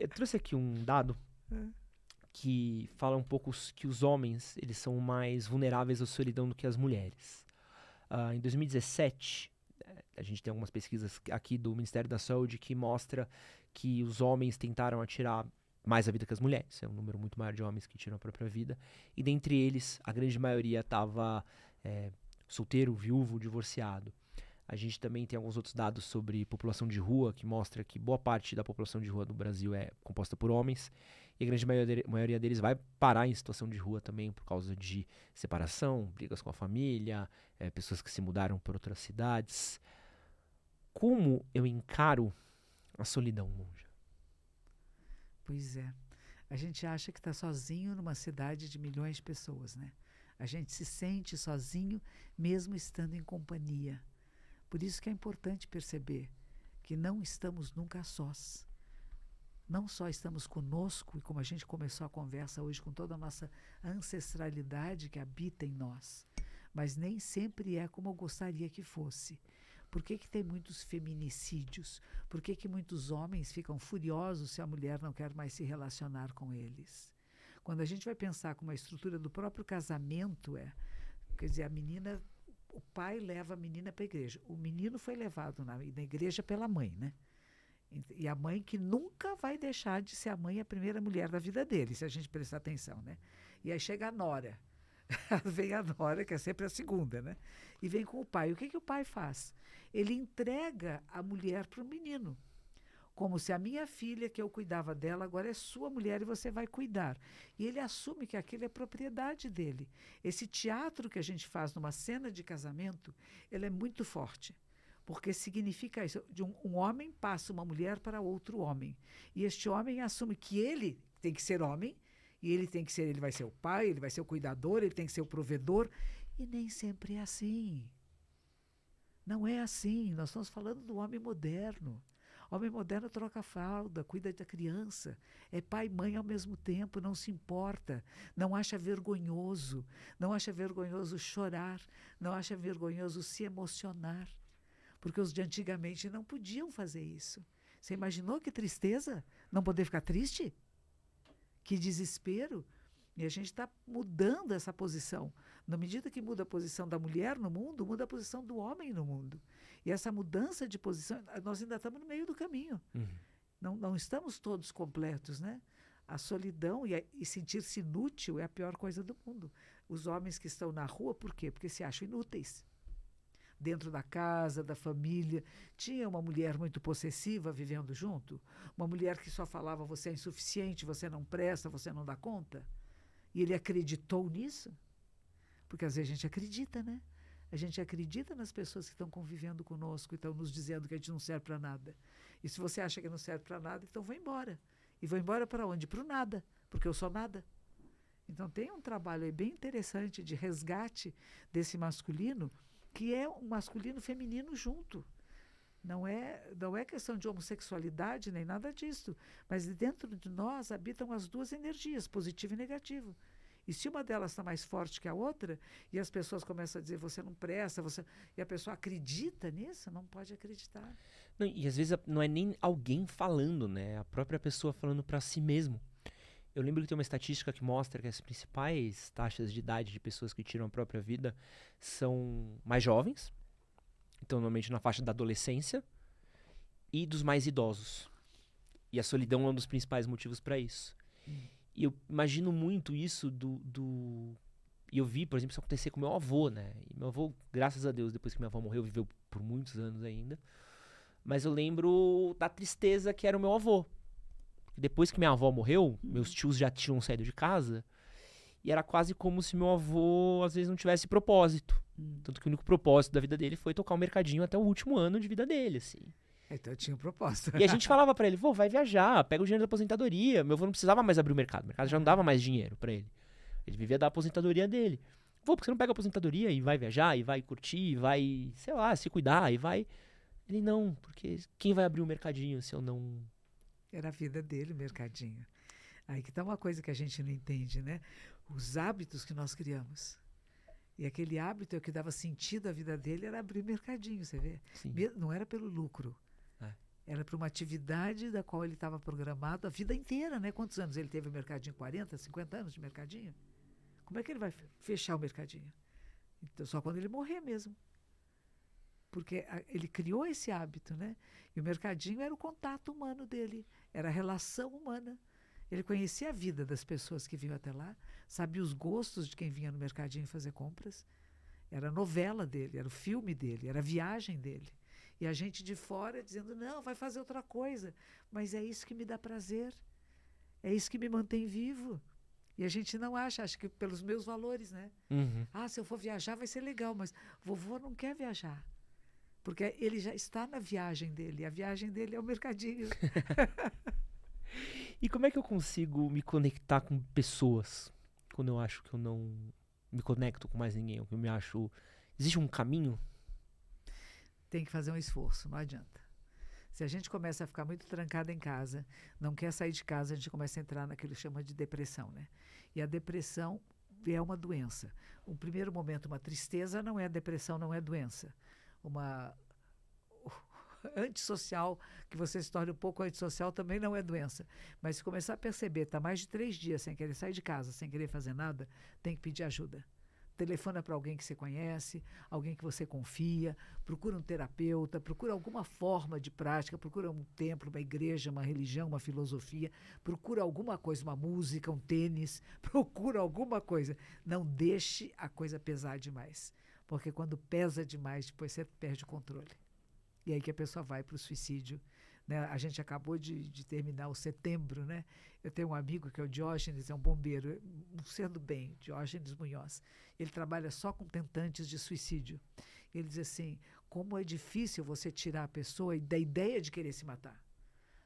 eu trouxe aqui um dado que fala um pouco que os homens eles são mais vulneráveis à solidão do que as mulheres. Uh, em 2017, eh, a gente tem algumas pesquisas aqui do Ministério da Saúde que mostra que os homens tentaram atirar mais a vida que as mulheres. É um número muito maior de homens que tiram a própria vida. E dentre eles, a grande maioria estava é, eh, solteiro, viúvo, divorciado. A gente também tem alguns outros dados sobre população de rua, que mostra que boa parte da população de rua do Brasil é composta por homens, e a grande maioria deles vai parar em situação de rua também por causa de separação, brigas com a família, é, pessoas que se mudaram para outras cidades. Como eu encaro a solidão, monja? Pois é. A gente acha que está sozinho numa cidade de milhões de pessoas, né? A gente se sente sozinho mesmo estando em companhia. Por isso que é importante perceber que não estamos nunca sós. Não só estamos conosco, e como a gente começou a conversa hoje, com toda a nossa ancestralidade que habita em nós, mas nem sempre é como eu gostaria que fosse. Por que, que tem muitos feminicídios? Por que, que muitos homens ficam furiosos se a mulher não quer mais se relacionar com eles? Quando a gente vai pensar como a estrutura do próprio casamento é, quer dizer, a menina o pai leva a menina para a igreja. O menino foi levado na, na igreja pela mãe, né? E a mãe que nunca vai deixar de ser a mãe, a primeira mulher da vida dele, se a gente prestar atenção, né? E aí chega a nora. vem a nora, que é sempre a segunda, né? E vem com o pai. O que, que o pai faz? Ele entrega a mulher para o menino. Como se a minha filha, que eu cuidava dela, agora é sua mulher e você vai cuidar. E ele assume que aquilo é propriedade dele. Esse teatro que a gente faz numa cena de casamento, ele é muito forte porque significa isso. De um, um, homem passa uma mulher para outro homem. E este homem assume que ele tem que ser homem, e ele tem que ser, ele vai ser o pai, ele vai ser o cuidador, ele tem que ser o provedor. E nem sempre é assim. Não é assim. Nós estamos falando do homem moderno. Homem moderno troca fralda, cuida da criança, é pai e mãe ao mesmo tempo, não se importa, não acha vergonhoso, não acha vergonhoso chorar, não acha vergonhoso se emocionar. Porque os de antigamente não podiam fazer isso. Você imaginou que tristeza? Não poder ficar triste? Que desespero? E a gente está mudando essa posição. Na medida que muda a posição da mulher no mundo, muda a posição do homem no mundo. E essa mudança de posição, nós ainda estamos no meio do caminho. Uhum. Não, não estamos todos completos, né? A solidão e, e sentir-se inútil é a pior coisa do mundo. Os homens que estão na rua, por quê? Porque se acham inúteis dentro da casa, da família. Tinha uma mulher muito possessiva vivendo junto, uma mulher que só falava: você é insuficiente, você não presta, você não dá conta. E ele acreditou nisso? Porque às vezes a gente acredita, né? A gente acredita nas pessoas que estão convivendo conosco e estão nos dizendo que a gente não serve para nada. E se você acha que não serve para nada, então vai embora. E vai embora para onde? Para o nada, porque eu sou nada. Então tem um trabalho aí bem interessante de resgate desse masculino, que é um masculino feminino junto. Não é, não é questão de homossexualidade nem nada disso, mas dentro de nós habitam as duas energias, positivo e negativo. E se uma delas está mais forte que a outra, e as pessoas começam a dizer você não presta, você e a pessoa acredita nisso, não pode acreditar. Não, e às vezes não é nem alguém falando, né? É a própria pessoa falando para si mesmo. Eu lembro que tem uma estatística que mostra que as principais taxas de idade de pessoas que tiram a própria vida são mais jovens, normalmente na faixa da adolescência, e dos mais idosos. E a solidão é um dos principais motivos para isso. E eu imagino muito isso do, do. E eu vi, por exemplo, isso acontecer com meu avô, né? E meu avô, graças a Deus, depois que minha avó morreu, viveu por muitos anos ainda. Mas eu lembro da tristeza que era o meu avô. Depois que minha avó morreu, uhum. meus tios já tinham saído de casa. E era quase como se meu avô, às vezes, não tivesse propósito. Tanto que o único propósito da vida dele foi tocar o mercadinho até o último ano de vida dele, assim. É, então eu tinha um propósito. E a gente falava para ele, vô, vai viajar, pega o dinheiro da aposentadoria. Meu avô não precisava mais abrir o mercado, o mercado já não dava mais dinheiro para ele. Ele vivia da aposentadoria dele. Vô, porque você não pega a aposentadoria e vai viajar, e vai curtir, e vai, sei lá, se cuidar, e vai... Ele, não, porque quem vai abrir o mercadinho se eu não... Era a vida dele o mercadinho. Aí que tá uma coisa que a gente não entende, né? Os hábitos que nós criamos. E aquele hábito é que dava sentido à vida dele era abrir mercadinho, você vê? Sim. Não era pelo lucro. É. Era para uma atividade da qual ele estava programado a vida inteira, né? Quantos anos ele teve o mercadinho? 40, 50 anos de mercadinho? Como é que ele vai fechar o mercadinho? Então, só quando ele morrer mesmo. Porque a, ele criou esse hábito, né? E o mercadinho era o contato humano dele, era a relação humana ele conhecia a vida das pessoas que vinham até lá, sabia os gostos de quem vinha no mercadinho fazer compras. Era a novela dele, era o filme dele, era a viagem dele. E a gente de fora dizendo: não, vai fazer outra coisa. Mas é isso que me dá prazer. É isso que me mantém vivo. E a gente não acha, acho que pelos meus valores, né? Uhum. Ah, se eu for viajar vai ser legal, mas vovô não quer viajar. Porque ele já está na viagem dele. A viagem dele é o mercadinho. E como é que eu consigo me conectar com pessoas quando eu acho que eu não me conecto com mais ninguém? Eu me acho. Existe um caminho? Tem que fazer um esforço, não adianta. Se a gente começa a ficar muito trancada em casa, não quer sair de casa, a gente começa a entrar naquilo que chama de depressão, né? E a depressão é uma doença. Um primeiro momento, uma tristeza não é depressão, não é doença. Uma antissocial, que você se torne um pouco antissocial também não é doença. Mas se começar a perceber, está mais de três dias sem querer sair de casa, sem querer fazer nada, tem que pedir ajuda. Telefona para alguém que você conhece, alguém que você confia, procura um terapeuta, procura alguma forma de prática, procura um templo, uma igreja, uma religião, uma filosofia, procura alguma coisa, uma música, um tênis, procura alguma coisa. Não deixe a coisa pesar demais, porque quando pesa demais, depois você perde o controle e aí que a pessoa vai para o suicídio. Né? A gente acabou de, de, terminar o setembro, né? Eu tenho um amigo que é o Diógenes, é um bombeiro, um ser do bem, Diógenes Munhoz. Ele trabalha só com tentantes de suicídio. Ele diz assim: como é difícil você tirar a pessoa da ideia de querer se matar.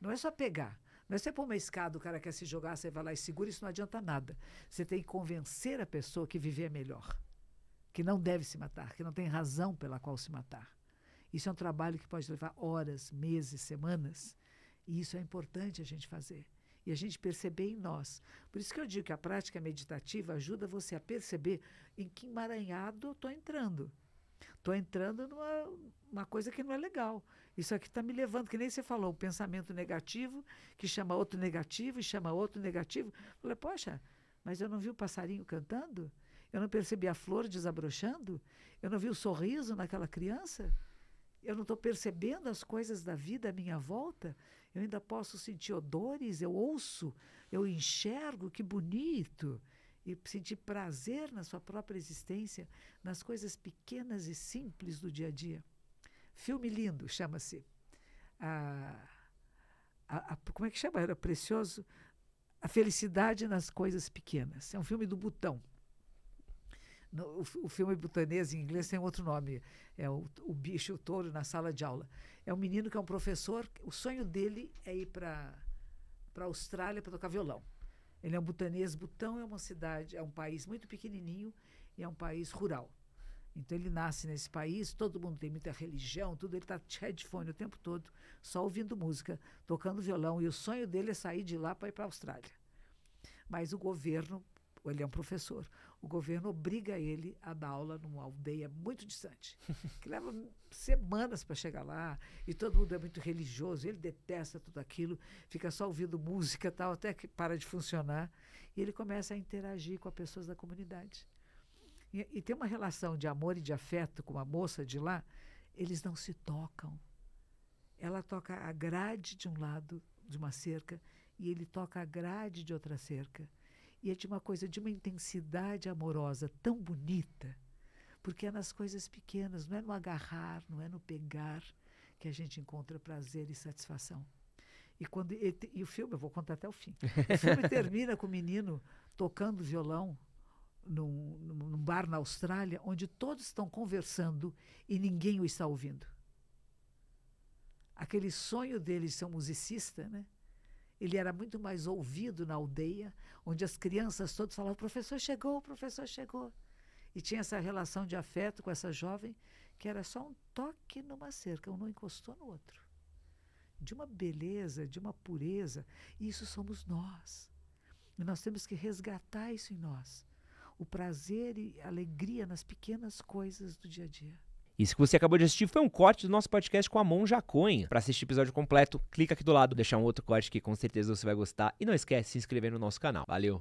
Não é só pegar. Não é você pôr uma escada, o cara quer se jogar, você vai lá e segura, isso não adianta nada. Você tem que convencer a pessoa que viver é melhor, que não deve se matar, que não tem razão pela qual se matar. Isso é um trabalho que pode levar horas, meses, semanas. E isso é importante a gente fazer. E a gente perceber em nós. Por isso que eu digo que a prática meditativa ajuda você a perceber em que emaranhado eu estou entrando. Estou entrando numa coisa que não é legal. Isso aqui está me levando, que nem você falou, um pensamento negativo, que chama outro negativo, e chama outro negativo. Eu falei, poxa, mas eu não vi o passarinho cantando? Eu não percebi a flor desabrochando? Eu não vi o sorriso naquela criança? eu não estou percebendo as coisas da vida à minha volta, eu ainda posso sentir odores, eu ouço, eu enxergo, que bonito! E sentir prazer na sua própria existência, nas coisas pequenas e simples do dia a dia. Filme lindo, chama-se. a, a, como é que chama? Era Precioso? A Felicidade nas Coisas Pequenas. É um filme do Butão. No, o, o, filme butanês em inglês tem outro nome, é o, o bicho, o touro na sala de aula. É um menino que é um professor, o sonho dele é ir para para a Austrália para tocar violão. Ele é um butanês, Butão é uma cidade, é um país muito pequenininho e é um país rural. Então ele nasce nesse país, todo mundo tem muita religião, tudo, ele está de headphone o tempo todo, só ouvindo música, tocando violão, e o sonho dele é sair de lá para ir para a Austrália. Mas o governo ele é um professor. O governo obriga ele a dar aula numa aldeia muito distante, que leva semanas para chegar lá, e todo mundo é muito religioso, ele detesta tudo aquilo, fica só ouvindo música tal, até que para de funcionar. E ele começa a interagir com as pessoas da comunidade. E, e tem uma relação de amor e de afeto com uma moça de lá, eles não se tocam. Ela toca a grade de um lado de uma cerca e ele toca a grade de outra cerca. E é de uma coisa, de uma intensidade amorosa tão bonita, porque é nas coisas pequenas, não é no agarrar, não é no pegar que a gente encontra prazer e satisfação. E quando e, e o filme, eu vou contar até o fim. O filme termina com o menino tocando violão num, num bar na Austrália, onde todos estão conversando e ninguém o está ouvindo. Aquele sonho dele ser um musicista, né? ele era muito mais ouvido na aldeia, onde as crianças todas falavam: professor chegou, professor chegou. E tinha essa relação de afeto com essa jovem, que era só um toque numa cerca, um não encostou no outro. De uma beleza, de uma pureza. E isso somos nós. E nós temos que resgatar isso em nós. O prazer e alegria nas pequenas coisas do dia a dia. Isso que você acabou de assistir foi um corte do nosso podcast com a Mon Jaconha. Para assistir o episódio completo, clica aqui do lado, deixar um outro corte que com certeza você vai gostar e não esquece de se inscrever no nosso canal. Valeu!